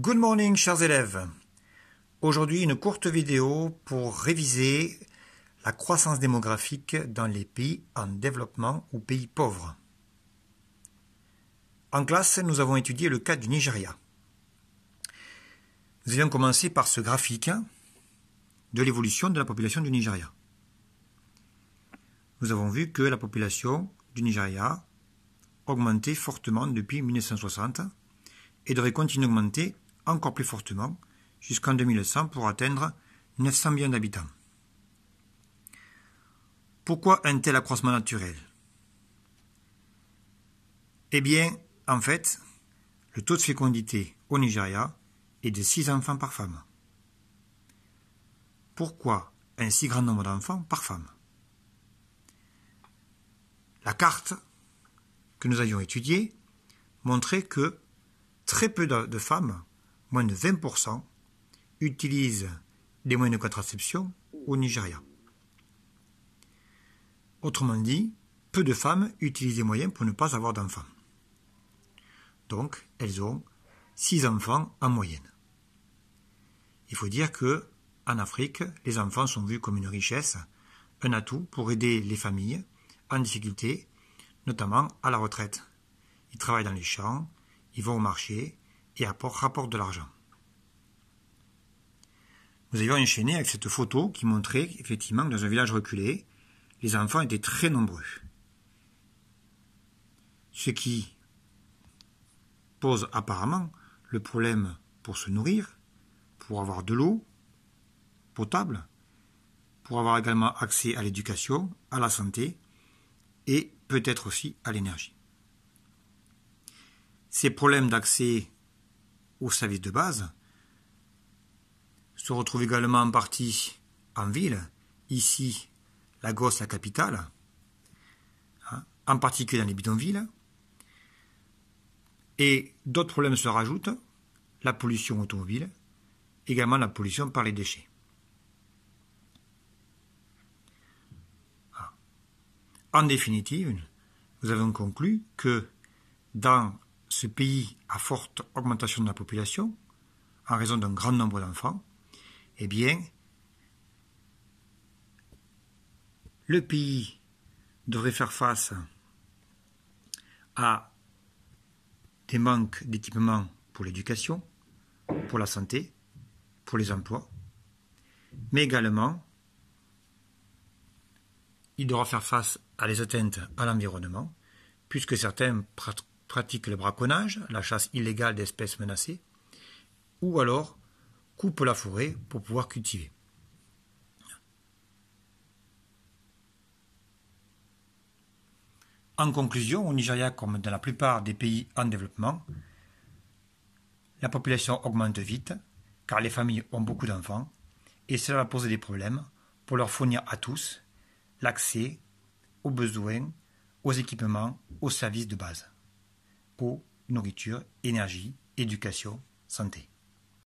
Good morning chers élèves. Aujourd'hui une courte vidéo pour réviser la croissance démographique dans les pays en développement ou pays pauvres. En classe, nous avons étudié le cas du Nigeria. Nous allons commencer par ce graphique de l'évolution de la population du Nigeria. Nous avons vu que la population du Nigeria augmentait fortement depuis 1960 et devrait continuer à augmenter encore plus fortement jusqu'en 2100 pour atteindre 900 millions d'habitants. Pourquoi un tel accroissement naturel Eh bien, en fait, le taux de fécondité au Nigeria est de 6 enfants par femme. Pourquoi un si grand nombre d'enfants par femme La carte que nous avions étudiée montrait que très peu de femmes moins de 20%, utilisent des moyens de contraception au Nigeria. Autrement dit, peu de femmes utilisent des moyens pour ne pas avoir d'enfants. Donc, elles ont 6 enfants en moyenne. Il faut dire que, en Afrique, les enfants sont vus comme une richesse, un atout pour aider les familles en difficulté, notamment à la retraite. Ils travaillent dans les champs, ils vont au marché, et rapportent de l'argent. Nous avions enchaîné avec cette photo qui montrait effectivement que dans un village reculé, les enfants étaient très nombreux. Ce qui pose apparemment le problème pour se nourrir, pour avoir de l'eau potable, pour avoir également accès à l'éducation, à la santé et peut-être aussi à l'énergie. Ces problèmes d'accès au service de base, se retrouve également en partie en ville, ici la gosse la capitale, hein, en particulier dans les bidonvilles. Et d'autres problèmes se rajoutent, la pollution automobile, également la pollution par les déchets. Ah. En définitive, nous avons conclu que dans ce pays a forte augmentation de la population, en raison d'un grand nombre d'enfants, eh bien, le pays devrait faire face à des manques d'équipements pour l'éducation, pour la santé, pour les emplois, mais également il devra faire face à des atteintes à l'environnement, puisque certains pratiquent pratiquent le braconnage, la chasse illégale d'espèces menacées, ou alors coupent la forêt pour pouvoir cultiver. En conclusion, au Nigeria, comme dans la plupart des pays en développement, la population augmente vite, car les familles ont beaucoup d'enfants, et cela va poser des problèmes pour leur fournir à tous l'accès aux besoins, aux équipements, aux services de base nourriture, énergie, éducation, santé.